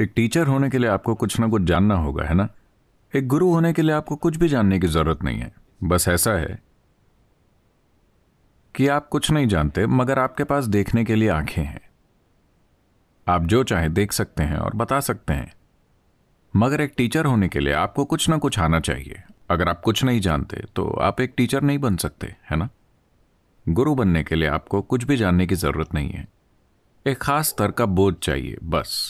एक टीचर होने के लिए आपको कुछ ना कुछ जानना होगा है ना एक गुरु होने के लिए आपको कुछ भी जानने की ज़रूरत नहीं है बस ऐसा है कि आप कुछ नहीं जानते मगर आपके पास देखने के लिए आंखें हैं आप जो चाहे देख सकते हैं और बता सकते हैं मगर एक टीचर होने के लिए आपको कुछ ना कुछ आना चाहिए अगर आप कुछ नहीं जानते तो आप एक टीचर नहीं बन सकते है ना गुरु बनने के लिए आपको कुछ भी जानने की ज़रूरत नहीं है एक खास तर का बोध चाहिए बस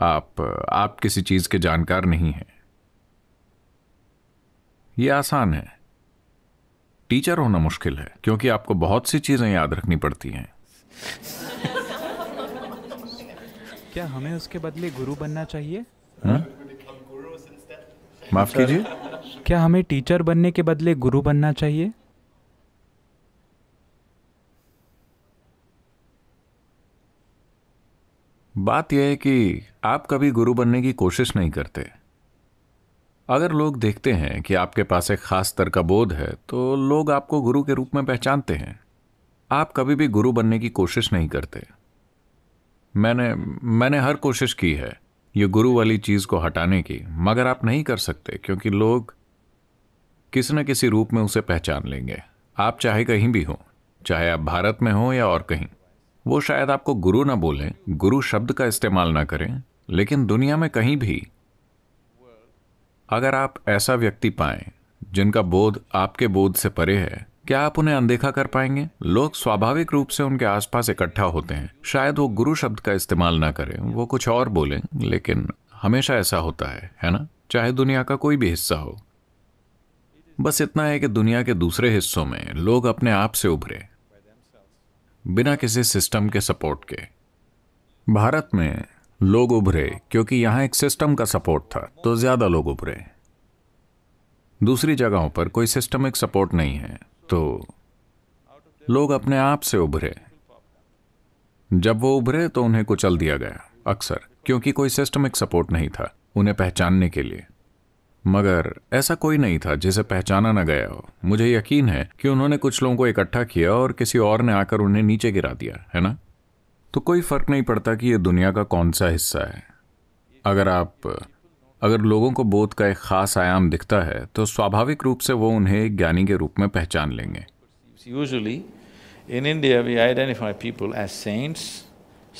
आप आप किसी चीज के जानकार नहीं हैं ये आसान है टीचर होना मुश्किल है क्योंकि आपको बहुत सी चीजें याद रखनी पड़ती हैं क्या हमें उसके बदले गुरु बनना चाहिए हाँ? माफ कीजिए क्या हमें टीचर बनने के बदले गुरु बनना चाहिए बात यह है कि आप कभी गुरु बनने की कोशिश नहीं करते अगर लोग देखते हैं कि आपके पास एक खास तर का बोध है तो लोग आपको गुरु के रूप में पहचानते हैं आप कभी भी गुरु बनने की कोशिश नहीं करते मैंने मैंने हर कोशिश की है ये गुरु वाली चीज़ को हटाने की मगर आप नहीं कर सकते क्योंकि लोग किसी न किसी रूप में उसे पहचान लेंगे आप चाहे कहीं भी हों चाहे आप भारत में हों या और कहीं वो शायद आपको गुरु ना बोलें गुरु शब्द का इस्तेमाल ना करें लेकिन दुनिया में कहीं भी अगर आप ऐसा व्यक्ति पाएं जिनका बोध आपके बोध से परे है क्या आप उन्हें अनदेखा कर पाएंगे लोग स्वाभाविक रूप से उनके आसपास इकट्ठा होते हैं शायद वो गुरु शब्द का इस्तेमाल ना करें वो कुछ और बोलें लेकिन हमेशा ऐसा होता है है ना चाहे दुनिया का कोई भी हिस्सा हो बस इतना है कि दुनिया के दूसरे हिस्सों में लोग अपने आप से उभरे बिना किसी सिस्टम के सपोर्ट के भारत में लोग उभरे क्योंकि यहां एक सिस्टम का सपोर्ट था तो ज़्यादा लोग उभरे दूसरी जगहों पर कोई सिस्टमिक सपोर्ट नहीं है तो लोग अपने आप से उभरे जब वो उभरे तो उन्हें कुचल दिया गया अक्सर क्योंकि कोई सिस्टमिक सपोर्ट नहीं था उन्हें पहचानने के लिए मगर ऐसा कोई नहीं था जिसे पहचाना न गया हो मुझे यकीन है कि उन्होंने कुछ लोगों को इकट्ठा किया और किसी और ने आकर उन्हें नीचे गिरा दिया है ना तो कोई फर्क नहीं पड़ता कि यह दुनिया का कौन सा हिस्सा है अगर आप अगर लोगों को बोध का एक खास आयाम दिखता है तो स्वाभाविक रूप से वो उन्हें एक ज्ञानी के रूप में पहचान लेंगे usually in India we identify people as saints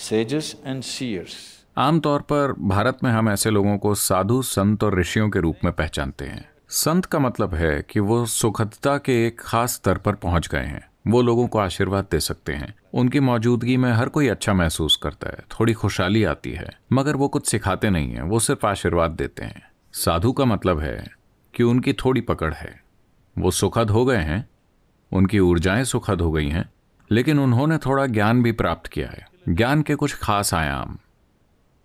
sages and seers आमतौर पर भारत में हम ऐसे लोगों को साधु संत और ऋषियों के रूप में पहचानते हैं संत का मतलब है कि वो सुखदता के एक खास स्तर पर पहुंच गए हैं वो लोगों को आशीर्वाद दे सकते हैं उनकी मौजूदगी में हर कोई अच्छा महसूस करता है थोड़ी खुशहाली आती है मगर वो कुछ सिखाते नहीं हैं वो सिर्फ आशीर्वाद देते हैं साधु का मतलब है कि उनकी थोड़ी पकड़ है वो सुखद हो गए हैं उनकी ऊर्जाएं सुखद हो गई हैं लेकिन उन्होंने थोड़ा ज्ञान भी प्राप्त किया है ज्ञान के कुछ खास आयाम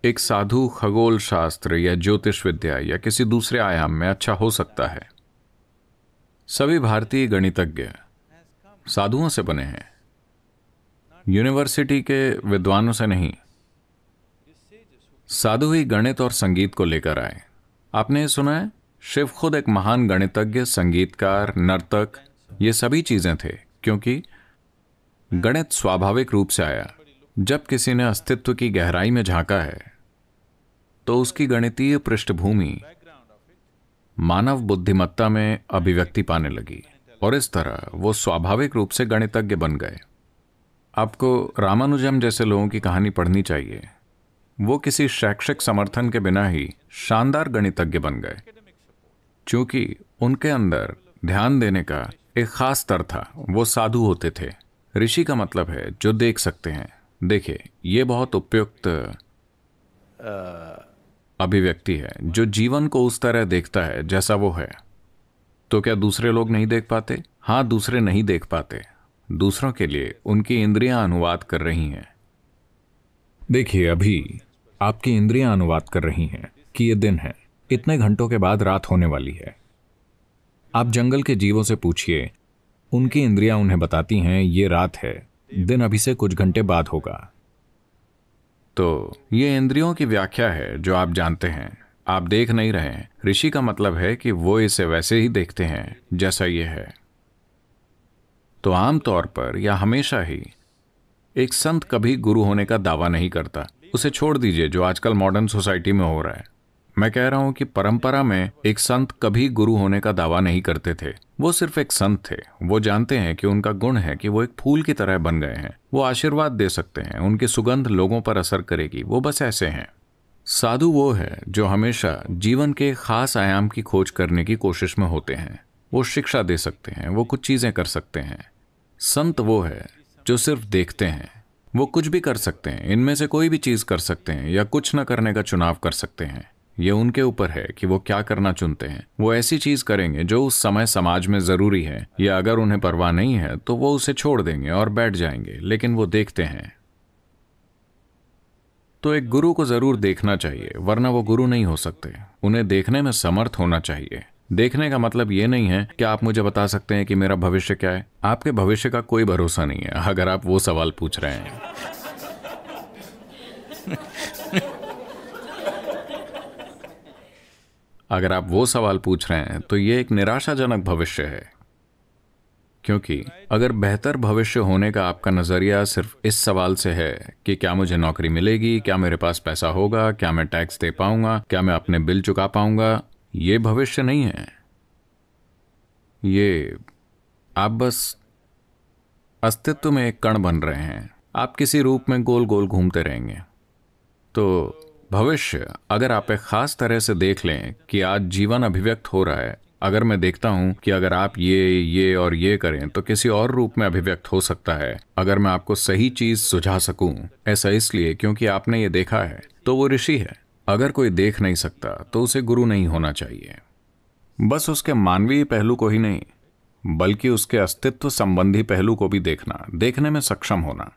एक साधु खगोल शास्त्र या ज्योतिष विद्या या किसी दूसरे आयाम में अच्छा हो सकता है सभी भारतीय गणितज्ञ साधुओं से बने हैं यूनिवर्सिटी के विद्वानों से नहीं साधु ही गणित और संगीत को लेकर आए आपने सुना है शिव खुद एक महान गणितज्ञ संगीतकार नर्तक ये सभी चीजें थे क्योंकि गणित स्वाभाविक रूप से आया जब किसी ने अस्तित्व की गहराई में झांका है तो उसकी गणितीय पृष्ठभूमि मानव बुद्धिमत्ता में अभिव्यक्ति पाने लगी और इस तरह वो स्वाभाविक रूप से गणितज्ञ बन गए आपको रामानुजम जैसे लोगों की कहानी पढ़नी चाहिए वो किसी शैक्षिक समर्थन के बिना ही शानदार गणितज्ञ बन गए क्योंकि उनके अंदर ध्यान देने का एक खास स्तर था वो साधु होते थे ऋषि का मतलब है जो देख सकते हैं देखिए ये बहुत उपयुक्त अभिव्यक्ति है जो जीवन को उस तरह देखता है जैसा वो है तो क्या दूसरे लोग नहीं देख पाते हाँ दूसरे नहीं देख पाते दूसरों के लिए उनकी इंद्रियां अनुवाद कर रही हैं देखिए अभी आपकी इंद्रियां अनुवाद कर रही हैं कि ये दिन है इतने घंटों के बाद रात होने वाली है आप जंगल के जीवों से पूछिए उनकी इंद्रियां उन्हें बताती हैं ये रात है दिन अभी से कुछ घंटे बाद होगा तो ये इंद्रियों की व्याख्या है जो आप जानते हैं आप देख नहीं रहे हैं ऋषि का मतलब है कि वो इसे वैसे ही देखते हैं जैसा ये है तो आमतौर पर या हमेशा ही एक संत कभी गुरु होने का दावा नहीं करता उसे छोड़ दीजिए जो आजकल मॉडर्न सोसाइटी में हो रहा है मैं कह रहा हूं कि परंपरा में एक संत कभी गुरु होने का दावा नहीं करते थे वो सिर्फ एक संत थे वो जानते हैं कि उनका गुण है कि वो एक फूल की तरह बन गए हैं वो आशीर्वाद दे सकते हैं उनकी सुगंध लोगों पर असर करेगी वो बस ऐसे हैं साधु वो है जो हमेशा जीवन के खास आयाम की खोज करने की कोशिश में होते हैं वो शिक्षा दे सकते हैं वो कुछ चीज़ें कर सकते हैं संत वो है जो सिर्फ देखते हैं वो कुछ भी कर सकते हैं इनमें से कोई भी चीज़ कर सकते हैं या कुछ न करने का चुनाव कर सकते हैं ये उनके ऊपर है कि वो क्या करना चुनते हैं वो ऐसी चीज करेंगे जो उस समय समाज में जरूरी है या अगर उन्हें परवाह नहीं है तो वो उसे छोड़ देंगे और बैठ जाएंगे लेकिन वो देखते हैं तो एक गुरु को जरूर देखना चाहिए वरना वो गुरु नहीं हो सकते उन्हें देखने में समर्थ होना चाहिए देखने का मतलब ये नहीं है कि आप मुझे बता सकते हैं कि मेरा भविष्य क्या है आपके भविष्य का कोई भरोसा नहीं है अगर आप वो सवाल पूछ रहे हैं अगर आप वो सवाल पूछ रहे हैं तो ये एक निराशाजनक भविष्य है क्योंकि अगर बेहतर भविष्य होने का आपका नज़रिया सिर्फ इस सवाल से है कि क्या मुझे नौकरी मिलेगी क्या मेरे पास पैसा होगा क्या मैं टैक्स दे पाऊंगा क्या मैं अपने बिल चुका पाऊंगा ये भविष्य नहीं है ये आप बस अस्तित्व में एक कण बन रहे हैं आप किसी रूप में गोल गोल घूमते रहेंगे तो भविष्य अगर आप एक खास तरह से देख लें कि आज जीवन अभिव्यक्त हो रहा है अगर मैं देखता हूं कि अगर आप ये ये और ये करें तो किसी और रूप में अभिव्यक्त हो सकता है अगर मैं आपको सही चीज सुझा सकूं ऐसा इसलिए क्योंकि आपने ये देखा है तो वो ऋषि है अगर कोई देख नहीं सकता तो उसे गुरु नहीं होना चाहिए बस उसके मानवीय पहलू को ही नहीं बल्कि उसके अस्तित्व संबंधी पहलू को भी देखना देखने में सक्षम होना